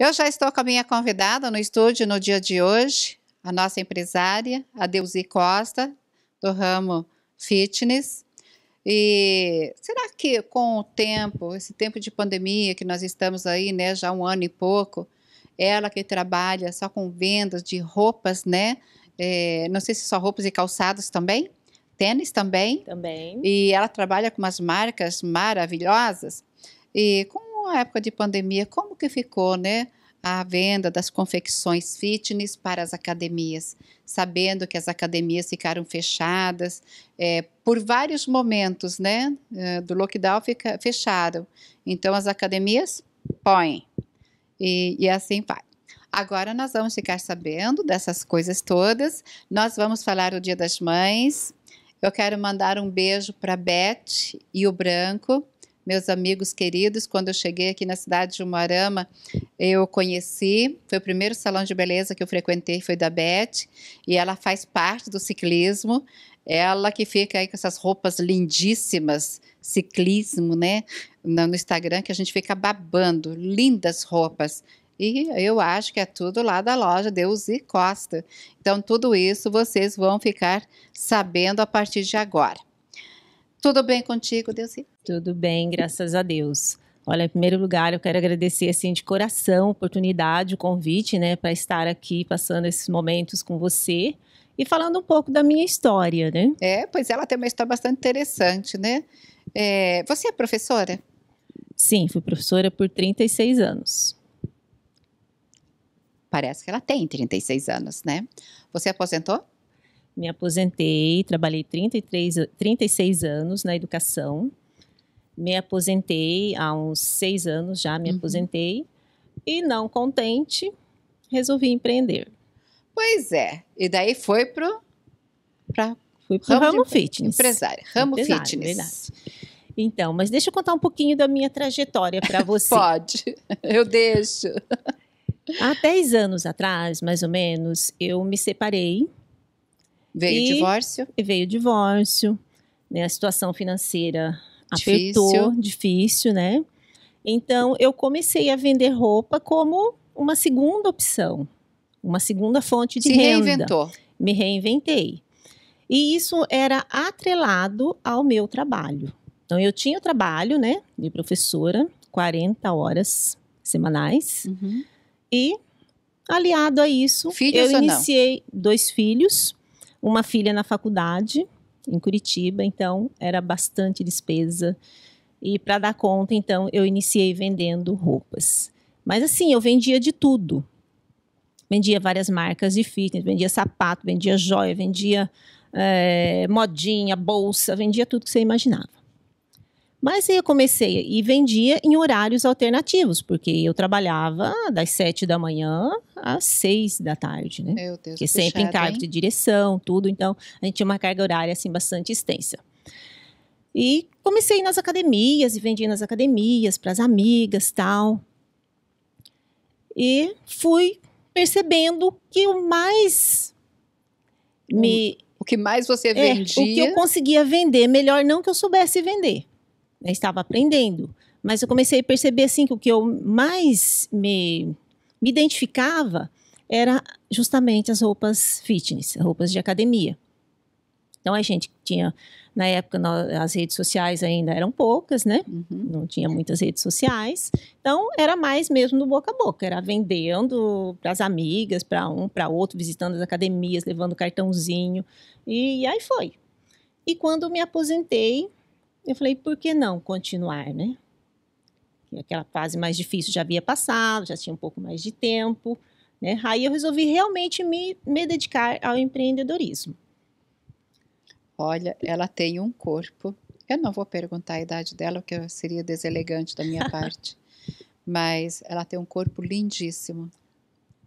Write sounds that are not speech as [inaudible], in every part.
Eu já estou com a minha convidada no estúdio no dia de hoje, a nossa empresária, a Deusi Costa, do ramo fitness. E será que com o tempo, esse tempo de pandemia que nós estamos aí, né, já um ano e pouco, ela que trabalha só com vendas de roupas, né? É, não sei se só roupas e calçados também, tênis também. Também. E ela trabalha com umas marcas maravilhosas e com com a época de pandemia, como que ficou, né? A venda das confecções fitness para as academias, sabendo que as academias ficaram fechadas é, por vários momentos, né? É, do lockdown fica, fecharam. Então as academias põem e, e assim vai. Agora nós vamos ficar sabendo dessas coisas todas. Nós vamos falar o Dia das Mães. Eu quero mandar um beijo para Beth e o Branco meus amigos queridos. Quando eu cheguei aqui na cidade de Umarama, eu conheci. Foi o primeiro salão de beleza que eu frequentei, foi da Beth, e ela faz parte do ciclismo. Ela que fica aí com essas roupas lindíssimas, ciclismo, né? No Instagram, que a gente fica babando. Lindas roupas. E eu acho que é tudo lá da loja Deus e Costa. Então, tudo isso vocês vão ficar sabendo a partir de agora. Tudo bem contigo, Deus? Tudo bem, graças a Deus. Olha, em primeiro lugar, eu quero agradecer assim de coração a oportunidade, o convite, né, para estar aqui passando esses momentos com você e falando um pouco da minha história, né? É, pois ela tem uma história bastante interessante, né? É, você é professora? Sim, fui professora por 36 anos. Parece que ela tem 36 anos, né? Você aposentou? Me aposentei, trabalhei 33, 36 anos na educação me aposentei há uns seis anos já me uhum. aposentei e não contente resolvi empreender. Pois é, e daí foi pro para fui pro ramo, ramo fitness, empresária, ramo fitness. Verdade. Então, mas deixa eu contar um pouquinho da minha trajetória para [laughs] você. Pode, eu deixo. Há dez anos atrás, mais ou menos, eu me separei. Veio o divórcio? Veio divórcio. Né, a situação financeira Difícil. afetou, difícil, né? Então eu comecei a vender roupa como uma segunda opção, uma segunda fonte de Se renda. Se reinventou. Me reinventei. E isso era atrelado ao meu trabalho. Então eu tinha o trabalho, né, de professora, 40 horas semanais. Uhum. E aliado a isso, filhos eu iniciei dois filhos, uma filha na faculdade, em Curitiba, então era bastante despesa. E para dar conta, então, eu iniciei vendendo roupas. Mas assim, eu vendia de tudo. Vendia várias marcas de fitness, vendia sapato, vendia joia, vendia é, modinha, bolsa, vendia tudo que você imaginava. Mas eu comecei e vendia em horários alternativos, porque eu trabalhava das sete da manhã às seis da tarde, né? Meu Deus, que sempre em cargo hein? de direção, tudo. Então, a gente tinha uma carga horária, assim, bastante extensa. E comecei nas academias e vendi nas academias para as amigas, tal. E fui percebendo que o mais me o que mais você vendia? É, o que eu conseguia vender, melhor não que eu soubesse vender. Né, estava aprendendo, mas eu comecei a perceber assim que o que eu mais me, me identificava era justamente as roupas fitness, roupas de academia. Então a gente tinha na época as redes sociais ainda eram poucas, né? Uhum. Não tinha muitas redes sociais. Então era mais mesmo no boca a boca, era vendendo para as amigas, para um, para outro, visitando as academias, levando cartãozinho e aí foi. E quando me aposentei, eu falei, por que não continuar, né? Aquela fase mais difícil já havia passado, já tinha um pouco mais de tempo, né? Aí eu resolvi realmente me, me dedicar ao empreendedorismo. Olha, ela tem um corpo. Eu não vou perguntar a idade dela, porque seria deselegante da minha [laughs] parte. Mas ela tem um corpo lindíssimo.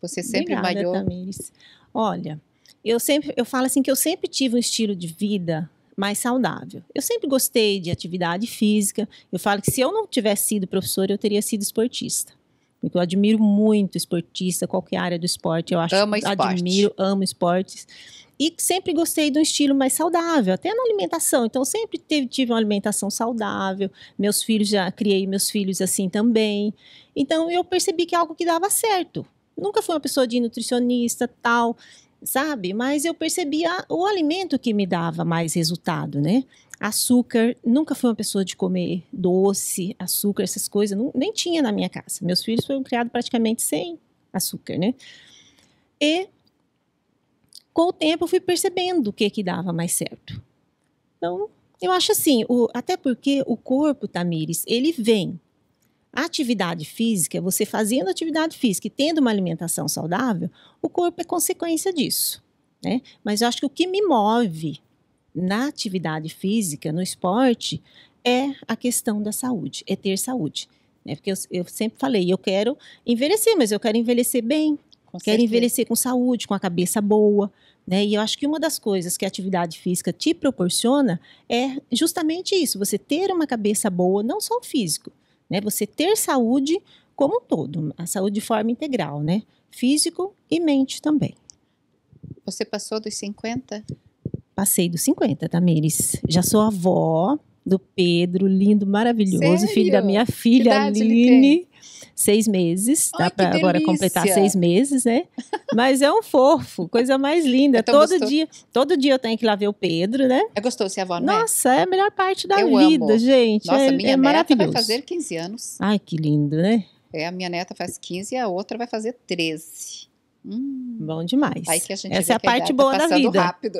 Você sempre Obrigada, malhou. Tamires. Olha, eu sempre, eu falo assim que eu sempre tive um estilo de vida mais saudável. Eu sempre gostei de atividade física. Eu falo que se eu não tivesse sido professora, eu teria sido esportista. Porque eu admiro muito esportista, qualquer área do esporte. Eu acho Ama esporte. admiro, amo esportes. E sempre gostei de um estilo mais saudável, até na alimentação. Então, sempre teve, tive uma alimentação saudável. Meus filhos, já criei meus filhos assim também. Então, eu percebi que é algo que dava certo. Nunca fui uma pessoa de nutricionista, tal sabe? Mas eu percebia o alimento que me dava mais resultado, né? Açúcar, nunca fui uma pessoa de comer doce, açúcar, essas coisas, não, nem tinha na minha casa. Meus filhos foram criados praticamente sem açúcar, né? E com o tempo eu fui percebendo o que que dava mais certo. Então, eu acho assim, o, até porque o corpo, Tamires, ele vem atividade física, você fazendo atividade física e tendo uma alimentação saudável, o corpo é consequência disso. Né? Mas eu acho que o que me move na atividade física, no esporte, é a questão da saúde, é ter saúde. Né? Porque eu, eu sempre falei, eu quero envelhecer, mas eu quero envelhecer bem, com quero certeza. envelhecer com saúde, com a cabeça boa. Né? E eu acho que uma das coisas que a atividade física te proporciona é justamente isso: você ter uma cabeça boa, não só o físico, né? Você ter saúde como um todo, a saúde de forma integral, né? Físico e mente também. Você passou dos 50? Passei dos 50, Tamires. Já sou avó do Pedro, lindo, maravilhoso, Sério? filho da minha filha Aline seis meses, Ai, tá? Para agora completar seis meses, né? [laughs] Mas é um fofo, coisa mais linda. É todo gostoso. dia, todo dia eu tenho que ir lá ver o Pedro, né? É gostoso ser é avó, não é? Nossa, é? é a melhor parte da eu vida, amo. gente. Nossa, é, minha é neta vai fazer 15 anos. Ai, que lindo, né? É, a minha neta faz 15 e a outra vai fazer 13. Hum, Bom demais. Essa é a parte tá boa tá da vida. rápido.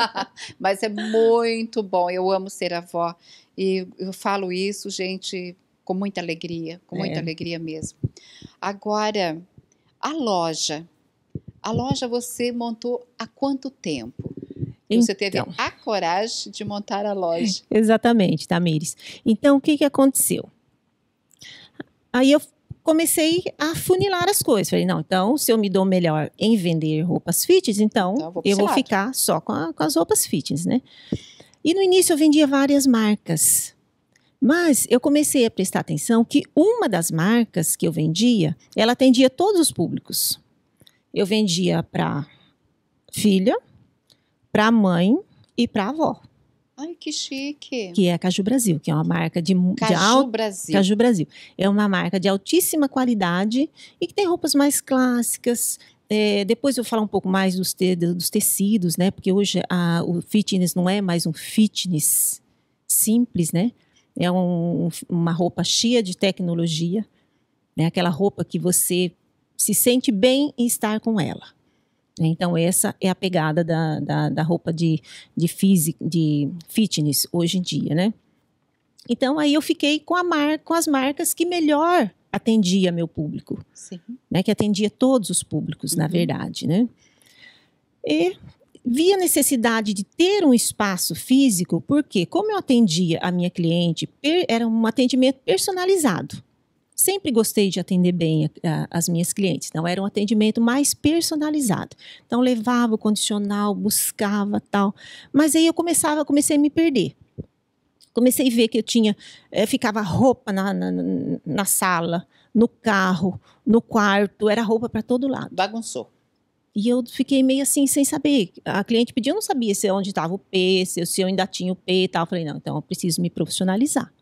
[laughs] Mas é muito bom. Eu amo ser avó. E eu falo isso, gente, com muita alegria, com muita é. alegria mesmo. Agora, a loja. A loja você montou há quanto tempo? Então, você teve então. a coragem de montar a loja. [laughs] Exatamente, Tamires. Então, o que, que aconteceu? Aí eu comecei a funilar as coisas. Falei, não, então, se eu me dou melhor em vender roupas fitness, então, então eu vou, eu vou ficar só com, a, com as roupas fitness, né? E no início eu vendia várias marcas mas eu comecei a prestar atenção que uma das marcas que eu vendia, ela atendia todos os públicos. Eu vendia para filha, para mãe e para avó. Ai, que chique. Que é a Caju Brasil, que é uma marca de Caju de Brasil. Caju Brasil. É uma marca de altíssima qualidade e que tem roupas mais clássicas. É, depois eu vou falar um pouco mais dos, te... dos tecidos, né? Porque hoje a... o fitness não é mais um fitness simples, né? é um, uma roupa cheia de tecnologia, né? aquela roupa que você se sente bem em estar com ela. Então, essa é a pegada da, da, da roupa de, de, física, de fitness hoje em dia, né? Então, aí eu fiquei com, a mar, com as marcas que melhor atendia meu público. Sim. Né? Que atendia todos os públicos, uhum. na verdade, né? E vi a necessidade de ter um espaço físico, porque como eu atendia a minha cliente, era um atendimento personalizado. Sempre gostei de atender bem a, a, as minhas clientes, então era um atendimento mais personalizado. Então levava o condicional, buscava tal, mas aí eu começava, comecei a me perder. Comecei a ver que eu tinha, é, ficava roupa na, na, na sala, no carro, no quarto, era roupa para todo lado. Bagunçou. E eu fiquei meio assim, sem saber. A cliente pediu, eu não sabia se onde estava o P, se, se eu ainda tinha o P e tal. Eu falei, não, então eu preciso me profissionalizar.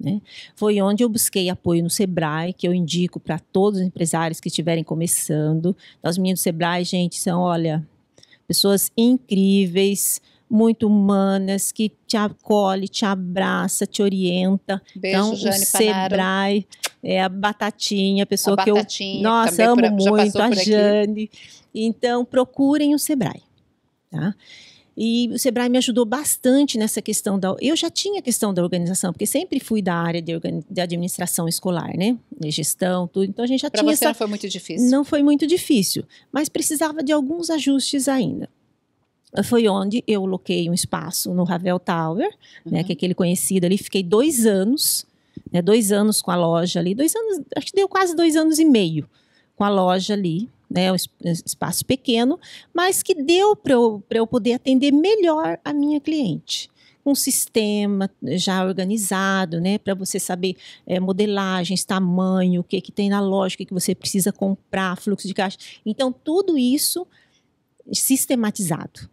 Né? Foi onde eu busquei apoio no Sebrae, que eu indico para todos os empresários que estiverem começando. Então, as meninas do Sebrae, gente, são, olha, pessoas incríveis, muito humanas, que te acolhe, te abraça, te orienta. Beijo, então, Jane o Sebrae, é, a Batatinha, a pessoa a que Batatinha, eu. Nossa, amo muito, a Jane. Então, procurem o Sebrae. Tá? E o Sebrae me ajudou bastante nessa questão da. Eu já tinha a questão da organização, porque sempre fui da área de, de administração escolar, né? De gestão, tudo. Então a gente já pra tinha. Para você essa... não foi muito difícil? Não foi muito difícil, mas precisava de alguns ajustes ainda foi onde eu loquei um espaço no Ravel Tower, né, uhum. né, que é aquele conhecido ali. Fiquei dois anos, né, dois anos com a loja ali, dois anos, acho que deu quase dois anos e meio com a loja ali, né, um espaço pequeno, mas que deu para eu, eu poder atender melhor a minha cliente um sistema já organizado, né, para você saber é, eh, modelagens, tamanho, o que que tem na loja, o que, que você precisa comprar, fluxo de caixa. Então tudo isso sistematizado.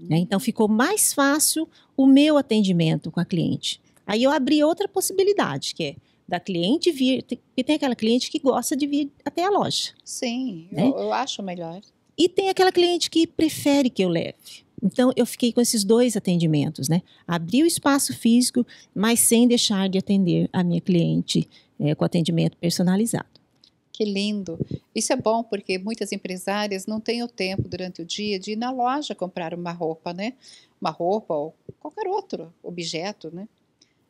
Né? Uhum. Então ficou mais fácil o meu atendimento com a cliente. Aí eu abri outra possibilidade, que é da cliente vir. E tem aquela cliente que gosta de vir até a loja. Sim, né? eu, eu acho melhor. E tem aquela cliente que prefere que eu leve. Então, eu fiquei com esses dois atendimentos, né? Abri o espaço físico, mas sem deixar de atender a minha cliente é, com atendimento personalizado que lindo. Isso é bom porque muitas empresárias não têm o tempo durante o dia de ir na loja comprar uma roupa, né? Uma roupa ou qualquer outro objeto, né?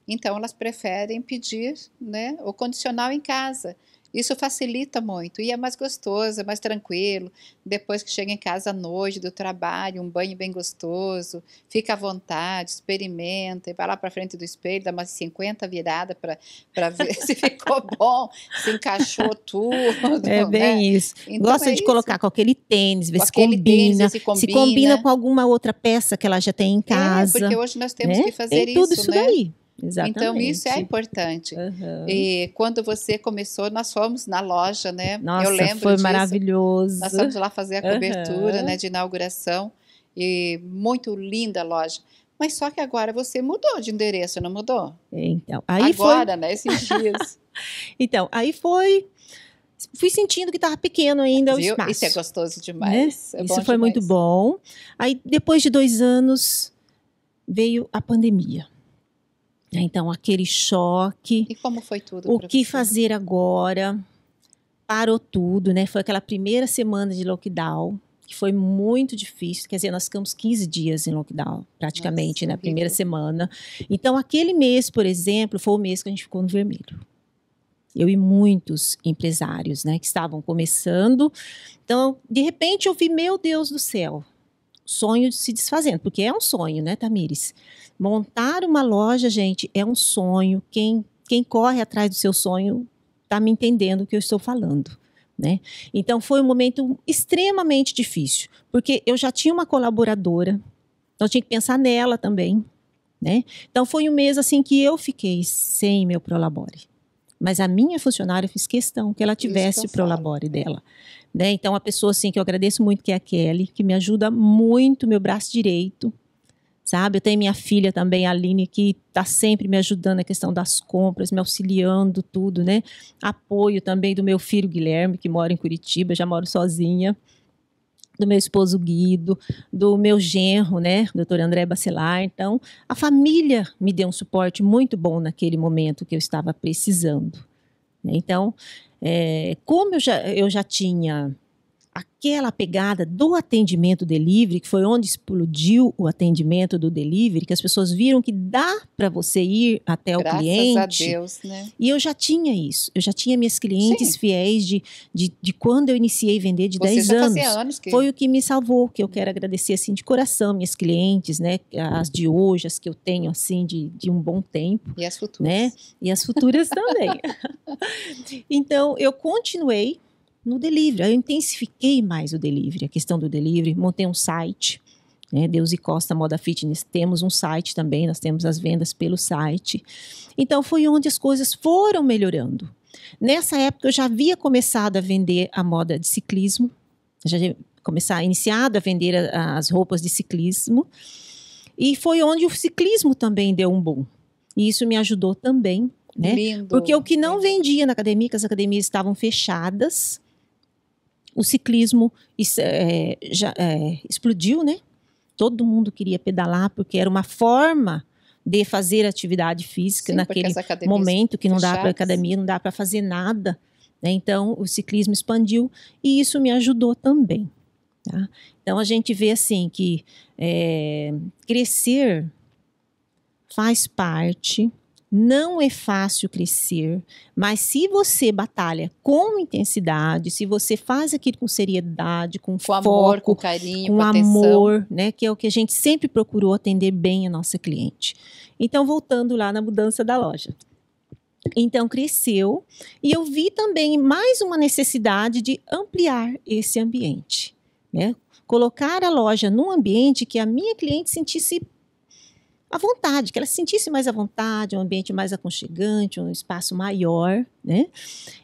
Então elas preferem pedir, né, o condicional em casa. Isso facilita muito e é mais gostoso, é mais tranquilo. Depois que chega em casa à noite do trabalho, um banho bem gostoso, fica à vontade, experimenta, e vai lá para frente do espelho, dá umas 50 viradas para ver [laughs] se ficou bom, se encaixou tudo. É né? bem isso. Então Gosta é de isso. colocar com aquele tênis, ver com se, combina, tênis, se combina, se combina com alguma outra peça que ela já tem em casa. É, porque hoje nós temos né? que fazer tem isso. Tudo isso né? daí. Exatamente. Então, isso é importante. Uhum. E quando você começou, nós fomos na loja, né? Nossa, eu lembro foi disso. maravilhoso. Nós fomos lá fazer a cobertura uhum. né, de inauguração. E muito linda a loja. Mas só que agora você mudou de endereço, não mudou? Então, aí agora, foi... né? Esses dias. [laughs] então, aí foi fui sentindo que estava pequeno ainda Viu? o espaço. Isso é gostoso né? demais. Né? É Isso foi demais. muito bom. Aí, depois de dois anos, veio a pandemia. Né? Então, aquele choque. E como foi tudo? O que você? fazer agora? Parou tudo, né? Foi aquela primeira semana de lockdown, que foi muito difícil. Quer dizer, nós ficamos 15 dias em lockdown, praticamente, Nossa, na né? horrível. primeira semana. Então, aquele mês, por exemplo, foi o mês que a gente ficou no vermelho. Eu e muitos empresários, né, que estavam começando. Então, de repente, eu vi, meu Deus do céu, sonho se desfazendo, porque é um sonho, né, Tamires? Montar uma loja, gente, é um sonho. Quem, quem corre atrás do seu sonho está me entendendo o que eu estou falando. Né? Então foi um momento extremamente difícil, porque eu já tinha uma colaboradora, então eu tinha que pensar nela também. Né? Então foi um mês assim que eu fiquei sem meu Prolabore. Mas a minha funcionária eu fiz questão que ela tivesse o Prolabore dela. Né? Então, a pessoa assim, que eu agradeço muito, que é a Kelly, que me ajuda muito, meu braço direito, sabe? Eu tenho minha filha também, a Aline, que está sempre me ajudando na questão das compras, me auxiliando, tudo, né? Apoio também do meu filho Guilherme, que mora em Curitiba, já moro sozinha do meu esposo Guido, do meu genro, né, doutor André Bacelar. Então, a família me deu um suporte muito bom naquele momento que eu estava precisando. Né. Então, é, como eu já, eu já tinha aquela pegada do atendimento delivery, que foi onde explodiu o atendimento do delivery, que as pessoas viram que dá para você ir até Graças o cliente. A Deus, né? E eu já tinha isso. Eu já tinha minhas clientes Sim. fiéis de, de, de, quando eu iniciei vender de você 10 anos. anos que... Foi o que me salvou, que eu quero agradecer assim de coração minhas clientes, né? As de hoje, as que eu tenho assim de, de um bom tempo. E as né? futuras. Né? E as futuras também. [laughs] então, eu continuei no delivery. Eu intensifiquei mais o delivery, a questão do delivery, montei um site. Né, Deus e Costa Moda Fitness, temos um site também, nós temos as vendas pelo site. Então foi onde as coisas foram melhorando. Nessa época eu já havia começado a vender a moda de ciclismo, já havia iniciado a vender a, as roupas de ciclismo, e foi onde o ciclismo também deu um boom. E isso me ajudou também, né? Lindo. Porque o que não é. vendia na academia, que as academias estavam fechadas, o ciclismo é, já, é, explodiu, né? Todo mundo queria pedalar porque era uma forma de fazer atividade física Sim, naquele momento que não dá para academia, não dá para fazer nada. Né? Então o ciclismo expandiu e isso me ajudou também. Tá? Então a gente vê assim que é, crescer faz parte não é fácil crescer, mas se você batalha com intensidade, se você faz aquilo com seriedade, com, com foco, amor, com carinho, com com amor, né, que é o que a gente sempre procurou atender bem a nossa cliente. Então, voltando lá na mudança da loja. Então cresceu e eu vi também mais uma necessidade de ampliar esse ambiente, né? Colocar a loja num ambiente que a minha cliente sentisse à vontade, que ela se sentisse mais à vontade, um ambiente mais aconchegante, um espaço maior, né?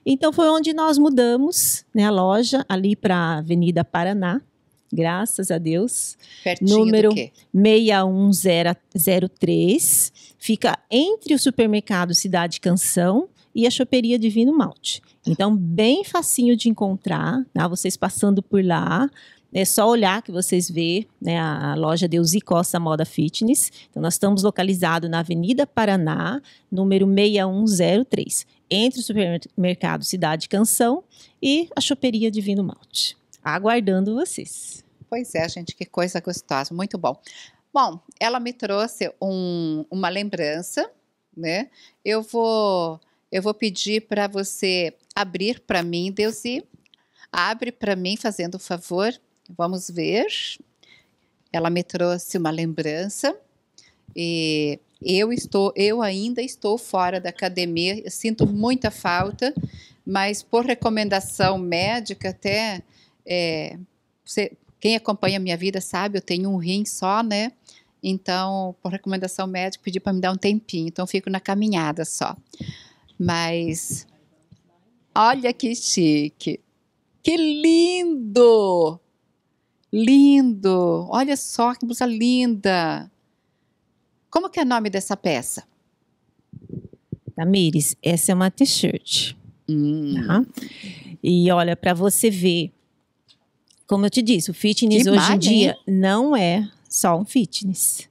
Então foi onde nós mudamos, né, a loja ali para a Avenida Paraná, graças a Deus. Pertinho número do 61003, fica entre o supermercado Cidade Canção e a choperia Divino Malte. Então, bem facinho de encontrar, né? vocês passando por lá, é só olhar que vocês vê né, a loja Deusi Costa Moda Fitness. Então, nós estamos localizados na Avenida Paraná, número 6103, entre o supermercado Cidade Canção e a choperia Divino Malte. Aguardando vocês. Pois é, gente, que coisa gostosa, muito bom. Bom, ela me trouxe um, uma lembrança, né? Eu vou, eu vou pedir para você abrir para mim, Deusi. Abre para mim, fazendo o favor, Vamos ver. Ela me trouxe uma lembrança e eu estou, eu ainda estou fora da academia, eu sinto muita falta, mas por recomendação médica até é, você, quem acompanha a minha vida sabe, eu tenho um rim só, né? Então, por recomendação médica, pedi para me dar um tempinho, então fico na caminhada só. Mas olha que chique. Que lindo! Lindo! Olha só que blusa linda! Como que é o nome dessa peça? Tamires, essa é uma t-shirt. Hum. Tá? E olha, para você ver, como eu te disse, o fitness que hoje em dia não é só um fitness.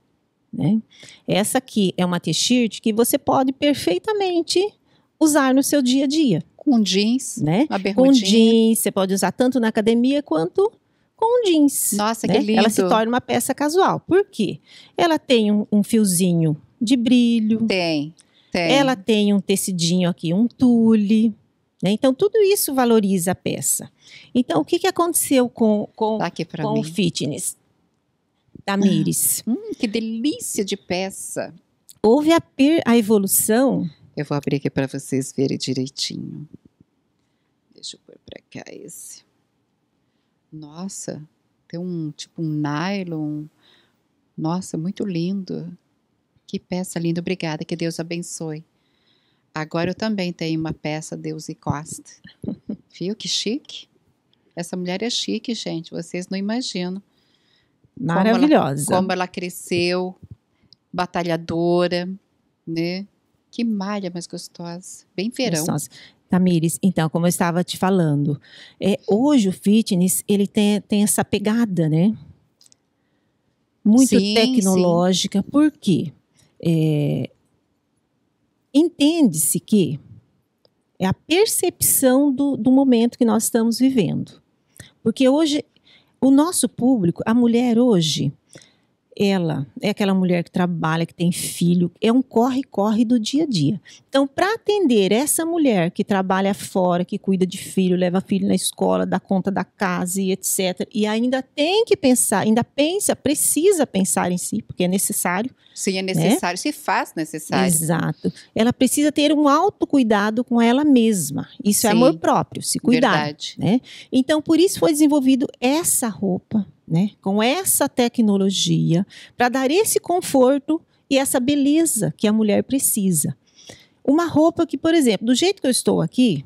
Né? Essa aqui é uma t-shirt que você pode perfeitamente usar no seu dia a dia. Com jeans, né? Com jeans, você pode usar tanto na academia quanto bom jeans. Nossa, né? que lindo. Ela se torna uma peça casual. Por quê? Ela tem um, um fiozinho de brilho. Tem, tem. Ela tem um tecidinho aqui, um tule. Né? Então, tudo isso valoriza a peça. Então, o que, que aconteceu com, com, tá com o fitness? Da Mires. [gasps] Hum, que delícia de peça. Houve a, a evolução. Eu vou abrir aqui para vocês verem direitinho. Deixa eu pôr para cá esse. Nossa, tem um tipo um nylon. Nossa, muito lindo. Que peça linda, obrigada, que Deus abençoe. Agora eu também tenho uma peça Deus e Costa. [laughs] Viu que chique? Essa mulher é chique, gente, vocês não imaginam. Maravilhosa. Como ela, como ela cresceu, batalhadora, né? Que malha mais gostosa. Bem verão. Gostosa. Tamires, então, como eu estava te falando, é, hoje o fitness ele tem, tem essa pegada, né? Muito sim, tecnológica. Sim. Por quê? É, Entende-se que é a percepção do, do momento que nós estamos vivendo. Porque hoje, o nosso público, a mulher hoje, ela é aquela mulher que trabalha, que tem filho, é um corre-corre do dia a dia. Então, para atender essa mulher que trabalha fora, que cuida de filho, leva filho na escola, dá conta da casa e etc., e ainda tem que pensar, ainda pensa, precisa pensar em si, porque é necessário. Sim, é né? necessário, né? se faz necessário. Exato. Ela precisa ter um autocuidado com ela mesma. Isso é Sim, é amor próprio, se cuidar. Verdade. Né? Então, por isso foi desenvolvido essa roupa, né? com essa tecnologia, para dar esse conforto e essa beleza que a mulher precisa. Uma roupa que, por exemplo, do jeito que eu estou aqui,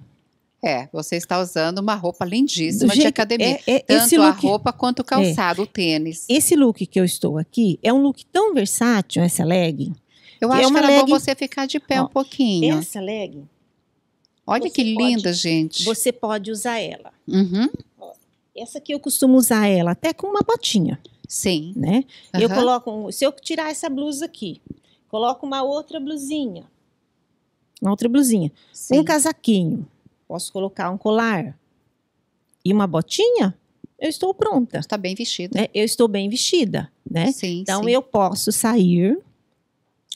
é, você está usando uma roupa lindíssima de academia. É, é, tanto look, a roupa quanto o é. calçado, é, o tênis. Esse look que eu estou aqui é um look tão versátil, essa legging. Eu é acho é uma que era legging, bom você ficar de pé ó, um pouquinho. Essa legging. Olha que pode, linda, gente. Você pode usar ela. Uhum. essa aqui eu costumo usar ela até com uma botinha. Sim. Né? Uhum. Eu coloco, se eu tirar essa blusa aqui, coloco uma outra blusinha uma outra blusinha. Sim. Um casaquinho. Posso colocar um colar e uma botinha? Eu estou pronta. Está bem vestida. Né? Eu estou bem vestida, né? Sim, então sim. eu posso sair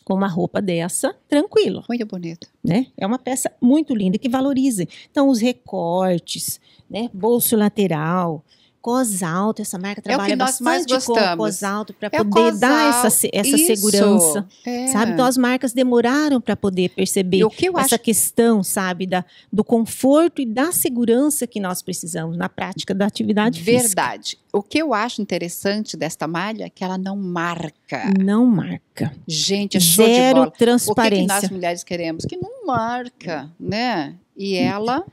com uma roupa dessa, tranquilo. Muito bonita. Né? É uma peça muito linda que valoriza. Então os recortes, né? Bolso lateral, Cosalto, essa marca é trabalha é bastante com Cosalto para poder Cosalto, dar essa, essa segurança, é. sabe? Então as marcas demoraram para poder perceber que essa acho... questão, sabe, da, do conforto e da segurança que nós precisamos na prática da atividade Verdade. física. Verdade. O que eu acho interessante desta malha é que ela não marca. Não marca. Gente, é show Zero de bola. transparência. O que, que nós mulheres queremos? Que não marca, né? E hum. ela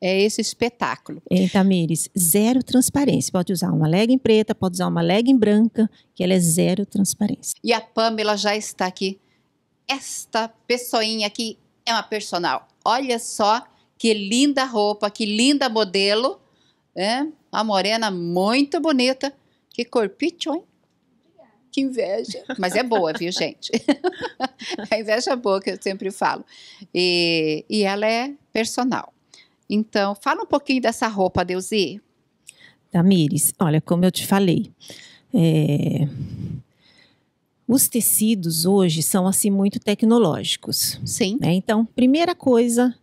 é esse espetáculo. Em Tamires, zero transparência. Pode usar uma legging preta, pode usar uma legging branca, que ela é zero transparência. E a Pamela já está aqui. Esta pessoinha aqui é uma personal. Olha só que linda roupa, que linda modelo. é? A morena muito bonita. Que corpite, hein? Que inveja. Mas é boa, viu, gente? a [laughs] é inveja é boa, que eu sempre falo. E, e ela é personal. Então, fala um pouquinho dessa roupa, Deusi. Tamires, olha, como eu te falei, é... os tecidos hoje são assim muito tecnológicos. Sim. Né? Então, primeira coisa,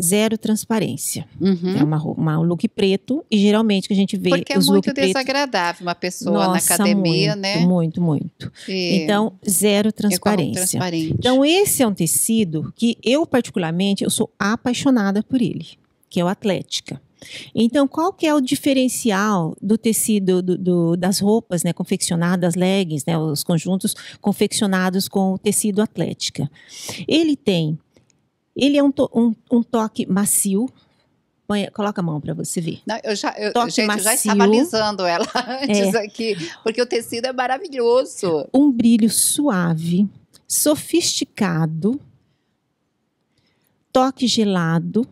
zero transparência. Uhum. É uma, uma, um look preto e geralmente que a gente vê Porque é os é muito desagradável preto, uma pessoa nossa, na academia, muito, né? Muito, muito. E então, zero é transparência. Então, esse é um tecido que eu particularmente eu sou apaixonada por ele que é o atlética. Então, qual que é o diferencial do tecido do, do, das roupas né, confeccionadas, leggings, né, os conjuntos confeccionados com o tecido atlética? Ele tem, ele é um, to, um, um toque macio, coloca a mão para você ver. Não, eu já, eu, Toque gente, macio. já estava alisando ela [laughs] é. antes é. aqui, porque o tecido é maravilhoso. Um brilho suave, sofisticado, toque gelado,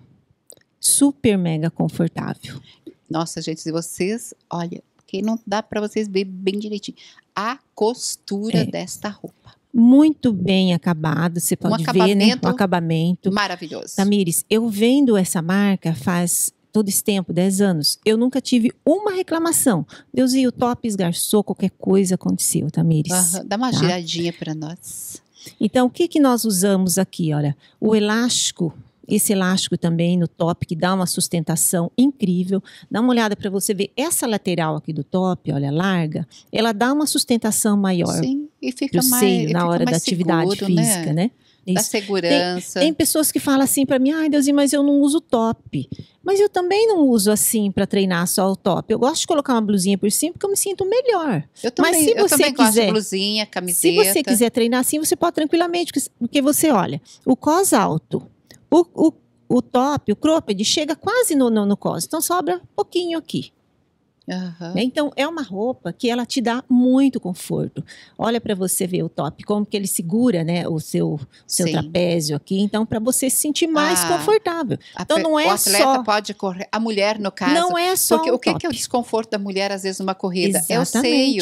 super mega confortável. Nossa, gente, se vocês, olha, que não dá para vocês ver bem direitinho a costura é. desta roupa. Muito bem acabado, você pode um ver, né? O um acabamento. Maravilhoso. Tamires, eu vendo essa marca faz todo esse tempo, 10 anos, eu nunca tive uma reclamação. Deus e o top esgarçou, qualquer coisa aconteceu, Tamires. Uhum, dá uma tá? giradinha para nós. Então, o que, que nós usamos aqui? Olha, o elástico esse elástico também no top, que dá uma sustentação incrível. Dá uma olhada para você ver. Essa lateral aqui do top, olha, larga, ela dá uma sustentação maior. Sim, e fica mais. Seio, na hora da atividade seguro, né? física, né? né? Da segurança. Tem, tem, pessoas que falam assim para mim, ai, Deus, mas eu não uso top. Mas eu também não uso assim para treinar só o top. Eu gosto de colocar uma blusinha por cima porque eu me sinto melhor. Eu também, Mas se você eu também quiser, gosto de blusinha, camiseta. Se você quiser treinar assim, você pode tranquilamente, porque você olha, o cos alto o, o, o top, o cropped, chega quase no, no, no cos, então sobra pouquinho aqui. Uhum. Então, é uma roupa que ela te dá muito conforto. Olha para você ver o top, como que ele segura né, o seu, seu trapézio aqui. Então, para você se sentir mais ah, confortável. Então, não é o atleta só... pode correr, a mulher no caso. Não é só Porque um o que, que, é o desconforto da mulher, às vezes, numa corrida? Exatamente,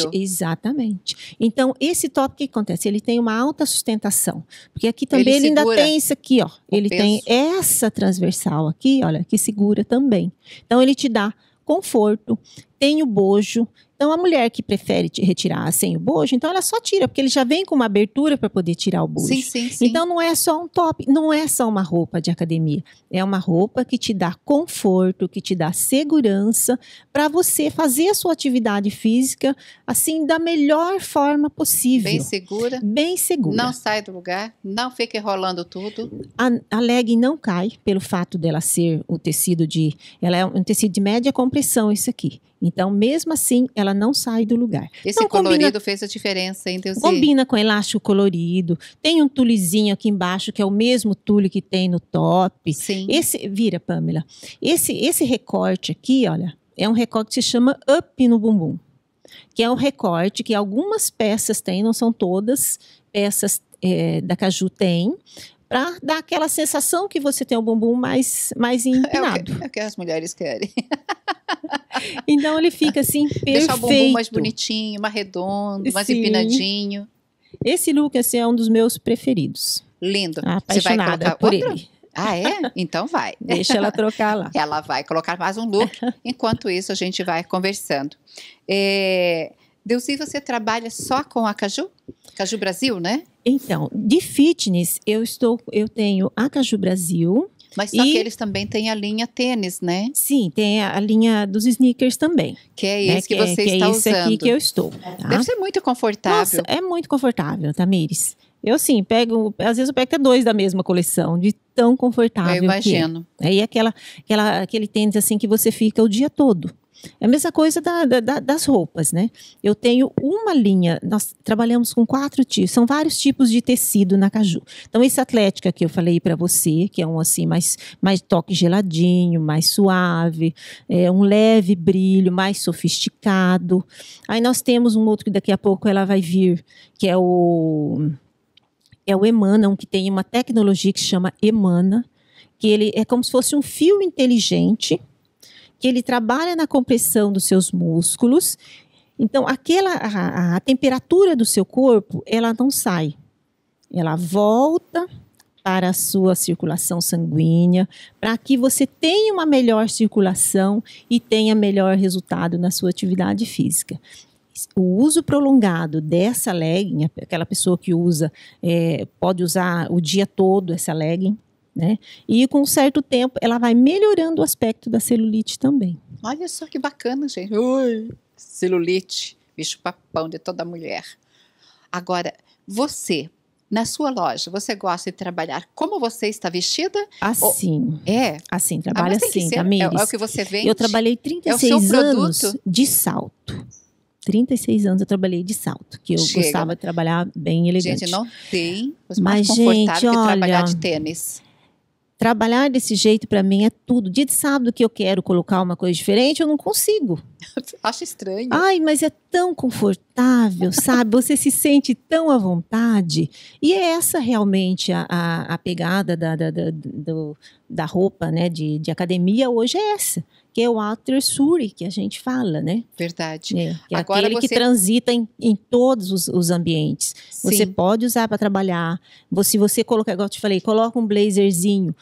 é o seio. Exatamente. Então, esse top, que acontece? Ele tem uma alta sustentação. Porque aqui também ele, ele ainda tem isso aqui, ó. Ele peso. tem essa transversal aqui, olha, que segura também. Então, ele te dá conforto, tem o bojo. Então, a mulher que prefere retirar sem o bojo, então ela só tira, porque ele já vem com uma abertura para poder tirar o bojo. Sim, sim, sim. Então, não é só um top, não é só uma roupa de academia. É uma roupa que te dá conforto, que te dá segurança para você fazer a sua atividade física, assim, da melhor forma possível. Bem segura. Bem segura. Não sai do lugar, não fica enrolando tudo. A, a leg não cai, pelo fato dela ser o tecido de. Ela é um tecido de média compressão, isso aqui. Então, mesmo assim, ela não sai do lugar. Esse então, colorido combina, fez a diferença entre os Combina com elástico colorido. Tem um tulezinho aqui embaixo, que é o mesmo tule que tem no top. Sim. Esse, vira, Pamela. Esse, esse recorte aqui, olha, é um recorte que se chama up no bumbum. Que é um recorte que algumas peças têm, não são todas peças é, da Caju tem, para dar aquela sensação que você tem o bumbum mais, mais empinado. [laughs] É o, que, é o que as mulheres querem. [laughs] então ele fica assim, perfeito. [laughs] Deixar o bumbum mais bonitinho, mais redondo, mais Sim. empinadinho. Esse look assim, é um dos meus preferidos. Lindo. Apaixonada Você vai por outro? ele. Ah, é? Então vai. Deixa ela trocar lá. Ela vai colocar mais um look. Enquanto isso, a gente vai conversando. É... Deusi, você trabalha só com a Caju? Caju Brasil, né? Então, de fitness, eu estou, eu tenho a Caju Brasil. Mas só e, que eles também têm a linha tênis, né? Sim, tem a, a linha dos sneakers também. Que é esse né? que, que, é, você é, está que é esse usando. aqui que eu estou. Tá? Deve ser muito confortável. Nossa, é muito confortável, Tamires. Eu sim, pego, às vezes eu pego até dois da mesma coleção, de tão confortável. Eu imagino. Que é. E aquela, aquela, aquele tênis assim que você fica o dia todo. É a mesma coisa da, da, das roupas, né? Eu tenho uma linha, nós trabalhamos com quatro tipos, são vários tipos de tecido na caju. Então, esse atlética que eu falei para você, que é um assim mais, mais toque geladinho, mais suave, é, um leve brilho, mais sofisticado. Aí nós temos um outro que daqui a pouco ela vai vir, que é o é o Emana, que tem uma tecnologia que chama Emana, que ele é como se fosse um fio inteligente que ele trabalha na compressão dos seus músculos. Então, aquela a, a temperatura do seu corpo, ela não sai. Ela volta para a sua circulação sanguínea, para que você tenha uma melhor circulação e tenha melhor resultado na sua atividade física o uso prolongado dessa legging, aquela pessoa que usa, é, pode usar o dia todo essa legging, né? E com um certo tempo ela vai melhorando o aspecto da celulite também. Olha só que bacana, gente. Ui, celulite, bicho papão de toda mulher. Agora, você, na sua loja, você gosta de trabalhar como você está vestida? Assim. Ou... É. Assim, ah, trabalha ah, assim, Tamires. É, é, o que você vende. Eu trabalhei 36 é anos de salto. 36 anos eu trabalhei de salto, que eu Chega. gostava de trabalhar bem elegante. Gente, não tem os mais mas, confortável gente, olha, que trabalhar de tênis trabalhar desse jeito para mim é tudo. Dia de sábado que eu quero colocar uma coisa diferente, eu não consigo. [laughs] Acha estranho. Ai, mas é tão confortável, sabe? Você se sente tão à vontade. E é essa realmente a, a, a pegada da, da, da, do, da roupa né, de, de academia hoje é essa que é o suri que a gente fala, né? Verdade. É, é Agora aquele você... que transita em, em todos os, os ambientes. Sim. Você pode usar para trabalhar. Se você, você colocar, igual eu te falei, coloca um blazerzinho,